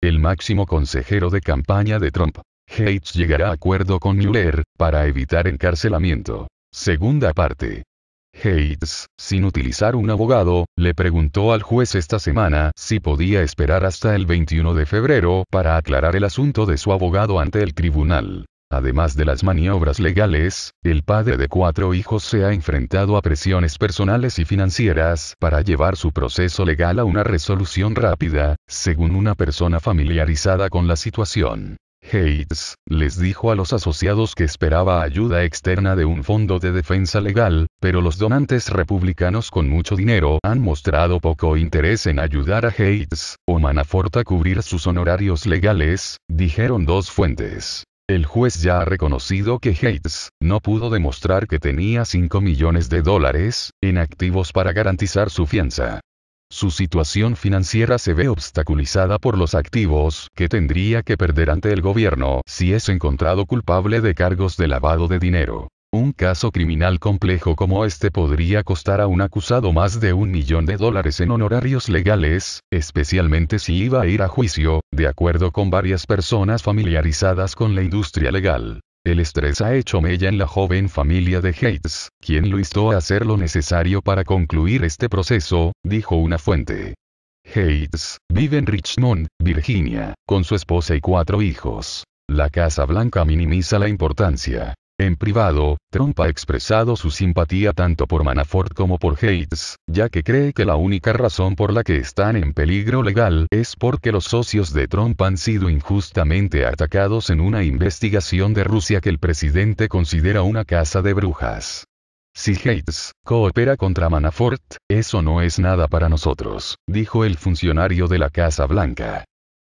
el máximo consejero de campaña de Trump. Hayes llegará a acuerdo con Mueller, para evitar encarcelamiento. Segunda parte. Hayes, sin utilizar un abogado, le preguntó al juez esta semana si podía esperar hasta el 21 de febrero para aclarar el asunto de su abogado ante el tribunal. Además de las maniobras legales, el padre de cuatro hijos se ha enfrentado a presiones personales y financieras para llevar su proceso legal a una resolución rápida, según una persona familiarizada con la situación. Hayes, les dijo a los asociados que esperaba ayuda externa de un fondo de defensa legal, pero los donantes republicanos con mucho dinero han mostrado poco interés en ayudar a Hayes o Manafort a cubrir sus honorarios legales, dijeron dos fuentes. El juez ya ha reconocido que Gates no pudo demostrar que tenía 5 millones de dólares en activos para garantizar su fianza. Su situación financiera se ve obstaculizada por los activos que tendría que perder ante el gobierno si es encontrado culpable de cargos de lavado de dinero. Un caso criminal complejo como este podría costar a un acusado más de un millón de dólares en honorarios legales, especialmente si iba a ir a juicio, de acuerdo con varias personas familiarizadas con la industria legal. El estrés ha hecho mella en la joven familia de Hayes, quien lo instó a hacer lo necesario para concluir este proceso, dijo una fuente. Hayes, vive en Richmond, Virginia, con su esposa y cuatro hijos. La Casa Blanca minimiza la importancia en privado, Trump ha expresado su simpatía tanto por Manafort como por Gates, ya que cree que la única razón por la que están en peligro legal es porque los socios de Trump han sido injustamente atacados en una investigación de Rusia que el presidente considera una casa de brujas. Si Gates coopera contra Manafort, eso no es nada para nosotros, dijo el funcionario de la Casa Blanca.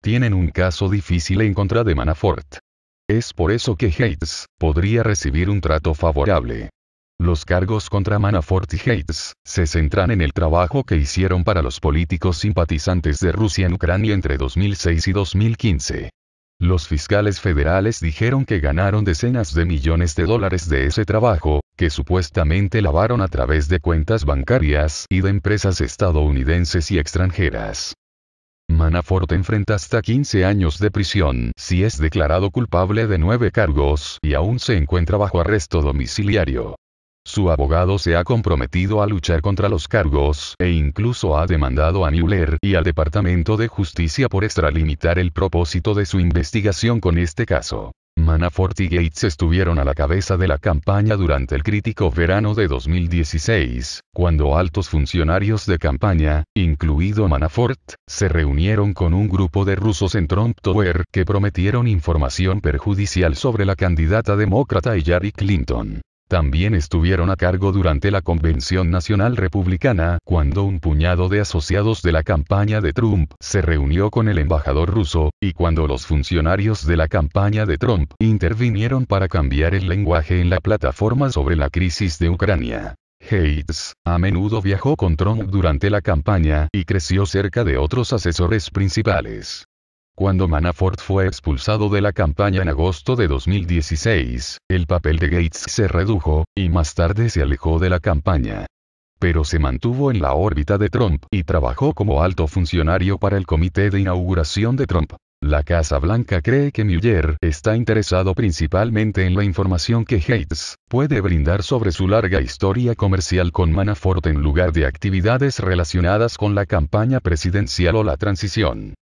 Tienen un caso difícil en contra de Manafort. Es por eso que Hates podría recibir un trato favorable. Los cargos contra Manafort y Hates se centran en el trabajo que hicieron para los políticos simpatizantes de Rusia en Ucrania entre 2006 y 2015. Los fiscales federales dijeron que ganaron decenas de millones de dólares de ese trabajo, que supuestamente lavaron a través de cuentas bancarias y de empresas estadounidenses y extranjeras. Manafort enfrenta hasta 15 años de prisión si es declarado culpable de nueve cargos y aún se encuentra bajo arresto domiciliario. Su abogado se ha comprometido a luchar contra los cargos e incluso ha demandado a Mueller y al Departamento de Justicia por extralimitar el propósito de su investigación con este caso. Manafort y Gates estuvieron a la cabeza de la campaña durante el crítico verano de 2016, cuando altos funcionarios de campaña, incluido Manafort, se reunieron con un grupo de rusos en Trump Tower que prometieron información perjudicial sobre la candidata demócrata Hillary Clinton. También estuvieron a cargo durante la Convención Nacional Republicana, cuando un puñado de asociados de la campaña de Trump se reunió con el embajador ruso, y cuando los funcionarios de la campaña de Trump intervinieron para cambiar el lenguaje en la plataforma sobre la crisis de Ucrania. Hayes, a menudo viajó con Trump durante la campaña y creció cerca de otros asesores principales. Cuando Manafort fue expulsado de la campaña en agosto de 2016, el papel de Gates se redujo, y más tarde se alejó de la campaña. Pero se mantuvo en la órbita de Trump y trabajó como alto funcionario para el comité de inauguración de Trump. La Casa Blanca cree que Mueller está interesado principalmente en la información que Gates puede brindar sobre su larga historia comercial con Manafort en lugar de actividades relacionadas con la campaña presidencial o la transición.